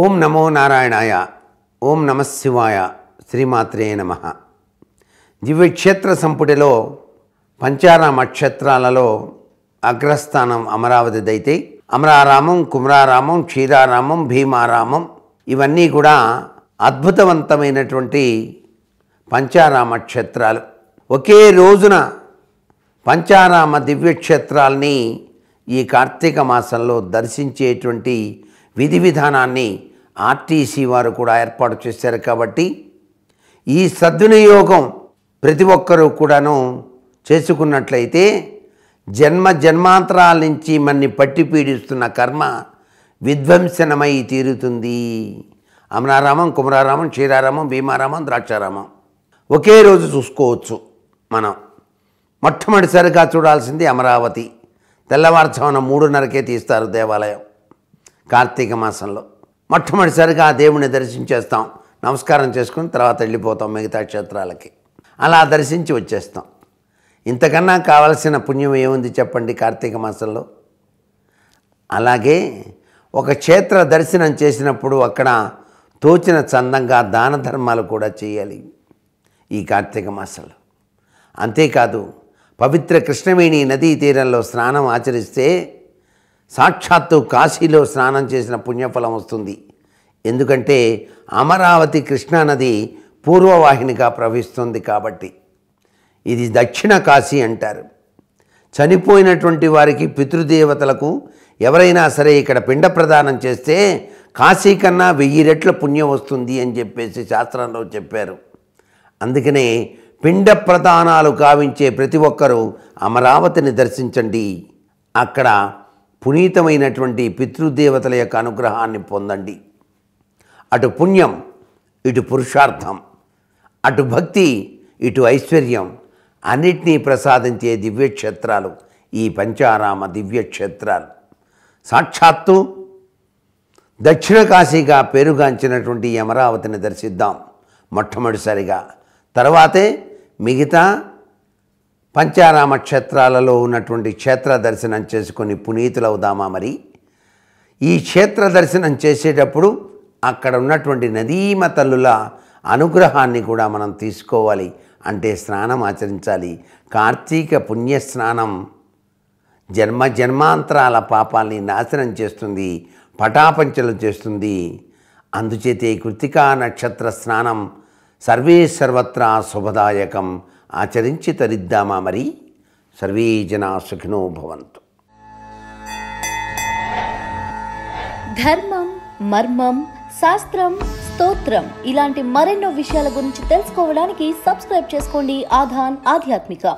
ఓం నమో నారాయణాయ ఓం నమశివాయ శ్రీమాత్రే నమ దివ్యక్షేత్ర సంపుటిలో పంచార నక్షత్రాలలో అగ్రస్థానం అమరావతిదైతే అమరారామం కుమరారామం క్షీరారామం భీమారామం ఇవన్నీ కూడా అద్భుతవంతమైనటువంటి పంచారామ క్షేత్రాలు ఒకే రోజున పంచారామ దివ్యక్షేత్రాల్ని ఈ కార్తీక మాసంలో దర్శించేటువంటి విధి విధానాన్ని ఆర్టీసీ వారు కూడా ఏర్పాటు చేశారు కాబట్టి ఈ సద్వినియోగం ప్రతి ఒక్కరూ కూడాను చేసుకున్నట్లయితే జన్మ జన్మాంతరాల నుంచి మన్ని పట్టి పీడిస్తున్న కర్మ విధ్వంసనమై తీరుతుంది అమనారామం కుమరారామం క్షీరారామం భీమారామం ద్రాక్షారామం ఒకే రోజు చూసుకోవచ్చు మనం మొట్టమొదటిసారిగా చూడాల్సింది అమరావతి తెల్లవారుజామున మూడున్నరకే తీస్తారు దేవాలయం కార్తీక మాసంలో మొట్టమొదటిసారిగా ఆ దేవుణ్ణి దర్శించేస్తాం నమస్కారం చేసుకుని తర్వాత వెళ్ళిపోతాం మిగతా క్షేత్రాలకి అలా దర్శించి వచ్చేస్తాం ఇంతకన్నా కావలసిన పుణ్యం ఏముంది చెప్పండి కార్తీక మాసంలో అలాగే ఒక క్షేత్ర దర్శనం చేసినప్పుడు అక్కడ తోచిన చందంగా దాన ధర్మాలు కూడా చేయాలి ఈ కార్తీక మాసంలో అంతేకాదు పవిత్ర కృష్ణవేణి నదీ తీరంలో స్నానం ఆచరిస్తే సాక్షాత్తు కాశీలో స్నానం చేసిన పుణ్యఫలం వస్తుంది ఎందుకంటే అమరావతి కృష్ణానది పూర్వవాహినిగా ప్రవహిస్తుంది కాబట్టి ఇది దక్షిణ కాశీ అంటారు చనిపోయినటువంటి వారికి పితృదేవతలకు ఎవరైనా సరే ఇక్కడ పిండ ప్రదానం చేస్తే కాశీ కన్నా వెయ్యి రెట్ల పుణ్యం వస్తుంది అని చెప్పేసి శాస్త్రంలో చెప్పారు అందుకనే పిండ ప్రదానాలు కావించే ప్రతి ఒక్కరూ అమరావతిని దర్శించండి అక్కడ పునీతమైనటువంటి పితృదేవతల యొక్క అనుగ్రహాన్ని పొందండి అటు పుణ్యం ఇటు పురుషార్థం అటు భక్తి ఇటు ఐశ్వర్యం అన్నిటినీ ప్రసాదించే దివ్యక్షేత్రాలు ఈ పంచారామ దివ్యక్షేత్రాలు సాక్షాత్తు దక్షిణ కాశీగా పేరుగాంచినటువంటి అమరావతిని దర్శిద్దాం మొట్టమొదటిసారిగా తర్వాతే మిగతా పంచారామ క్షేత్రాలలో ఉన్నటువంటి క్షేత్ర దర్శనం చేసుకుని పునీతులవుదామా మరి ఈ క్షేత్ర దర్శనం చేసేటప్పుడు అక్కడ ఉన్నటువంటి నదీమ తల్లుల అనుగ్రహాన్ని కూడా మనం తీసుకోవాలి అంటే స్నానం ఆచరించాలి కార్తీక పుణ్య స్నానం జన్మ జన్మాంతరాల పాపాల్ని నాశనం చేస్తుంది పటాపంచలు చేస్తుంది అందుచేతే కృతికా నక్షత్ర స్నానం సర్వే సర్వత్రా శుభదాయకం ఆచరించి తరిద్దామా మరి సర్వే జనా సుఖినో భవంతు ధర్మం మర్మం శాస్త్రం స్తోత్రం ఇలాంటి మరెన్నో విషయాల గురించి తెలుసుకోవడానికి సబ్స్క్రైబ్ చేసుకోండి ఆధాన్ ఆధ్యాత్మిక